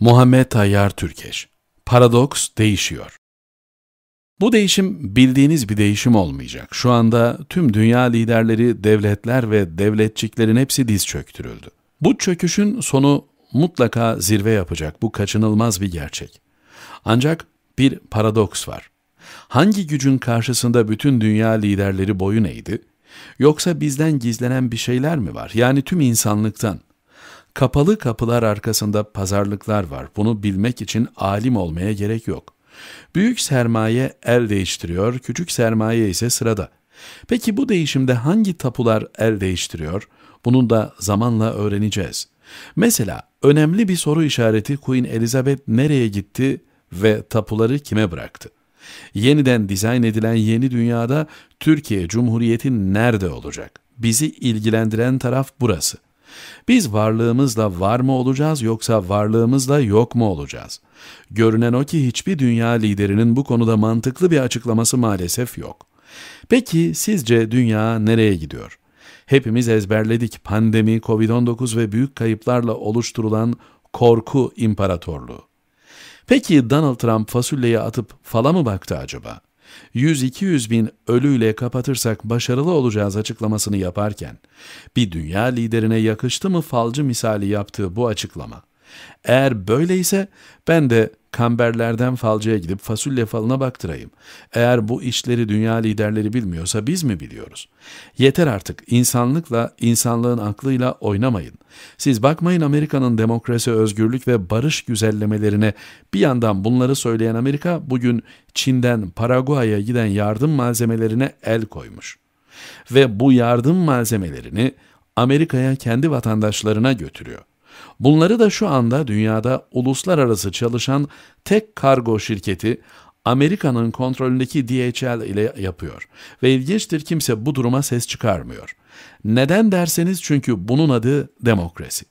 Muhammed Tayyar Türkeş Paradoks değişiyor. Bu değişim bildiğiniz bir değişim olmayacak. Şu anda tüm dünya liderleri, devletler ve devletçiklerin hepsi diz çöktürüldü. Bu çöküşün sonu mutlaka zirve yapacak. Bu kaçınılmaz bir gerçek. Ancak bir paradoks var. Hangi gücün karşısında bütün dünya liderleri boyun eğdi? Yoksa bizden gizlenen bir şeyler mi var? Yani tüm insanlıktan. Kapalı kapılar arkasında pazarlıklar var. Bunu bilmek için alim olmaya gerek yok. Büyük sermaye el değiştiriyor, küçük sermaye ise sırada. Peki bu değişimde hangi tapular el değiştiriyor? Bunun da zamanla öğreneceğiz. Mesela önemli bir soru işareti Queen Elizabeth nereye gitti ve tapuları kime bıraktı? Yeniden dizayn edilen yeni dünyada Türkiye Cumhuriyeti nerede olacak? Bizi ilgilendiren taraf burası. Biz varlığımızla var mı olacağız yoksa varlığımızla yok mu olacağız? Görünen o ki hiçbir dünya liderinin bu konuda mantıklı bir açıklaması maalesef yok. Peki sizce dünya nereye gidiyor? Hepimiz ezberledik pandemi, Covid-19 ve büyük kayıplarla oluşturulan korku imparatorluğu. Peki Donald Trump fasulyeyi atıp fala mı baktı acaba? 100-200 bin ölüyle kapatırsak başarılı olacağız açıklamasını yaparken, bir dünya liderine yakıştı mı falcı misali yaptığı bu açıklama, eğer böyleyse ben de kamberlerden falcıya gidip fasulye falına baktırayım. Eğer bu işleri dünya liderleri bilmiyorsa biz mi biliyoruz? Yeter artık insanlıkla, insanlığın aklıyla oynamayın. Siz bakmayın Amerika'nın demokrasi, özgürlük ve barış güzellemelerine. Bir yandan bunları söyleyen Amerika bugün Çin'den Paraguay'a giden yardım malzemelerine el koymuş. Ve bu yardım malzemelerini Amerika'ya kendi vatandaşlarına götürüyor. Bunları da şu anda dünyada uluslararası çalışan tek kargo şirketi Amerika'nın kontrolündeki DHL ile yapıyor ve ilginçtir kimse bu duruma ses çıkarmıyor. Neden derseniz çünkü bunun adı demokrasi.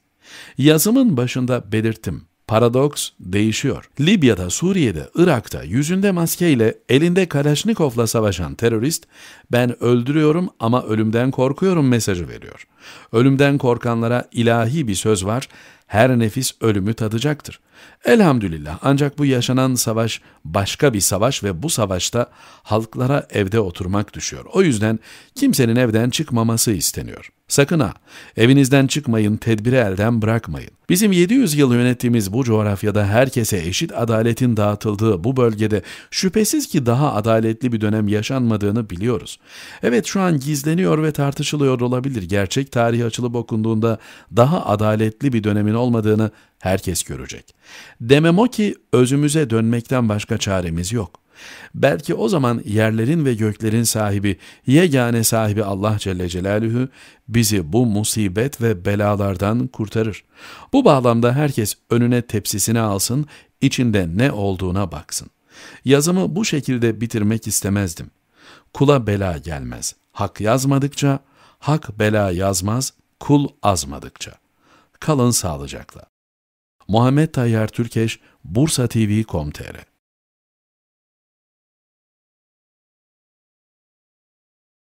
Yazımın başında belirttim. Paradoks değişiyor. Libya'da, Suriye'de, Irak'ta yüzünde maskeyle elinde Kalaşnikov'la savaşan terörist ben öldürüyorum ama ölümden korkuyorum mesajı veriyor. Ölümden korkanlara ilahi bir söz var her nefis ölümü tadacaktır. Elhamdülillah ancak bu yaşanan savaş başka bir savaş ve bu savaşta halklara evde oturmak düşüyor. O yüzden kimsenin evden çıkmaması isteniyor. Sakın ha evinizden çıkmayın tedbiri elden bırakmayın. Bizim 700 yıl yönettiğimiz bu coğrafyada herkese eşit adaletin dağıtıldığı bu bölgede şüphesiz ki daha adaletli bir dönem yaşanmadığını biliyoruz. Evet şu an gizleniyor ve tartışılıyor olabilir. Gerçek tarihi açılıp okunduğunda daha adaletli bir dönemin olmadığını herkes görecek. Demem o ki özümüze dönmekten başka çaremiz yok. Belki o zaman yerlerin ve göklerin sahibi, yegane sahibi Allah Celle Celaluhu bizi bu musibet ve belalardan kurtarır. Bu bağlamda herkes önüne tepsisini alsın, içinde ne olduğuna baksın. Yazımı bu şekilde bitirmek istemezdim. Kula bela gelmez. Hak yazmadıkça, hak bela yazmaz, kul azmadıkça.'' Kalın sağlıcakla. Muhammed Tayyar Türkeş, TV.com.tr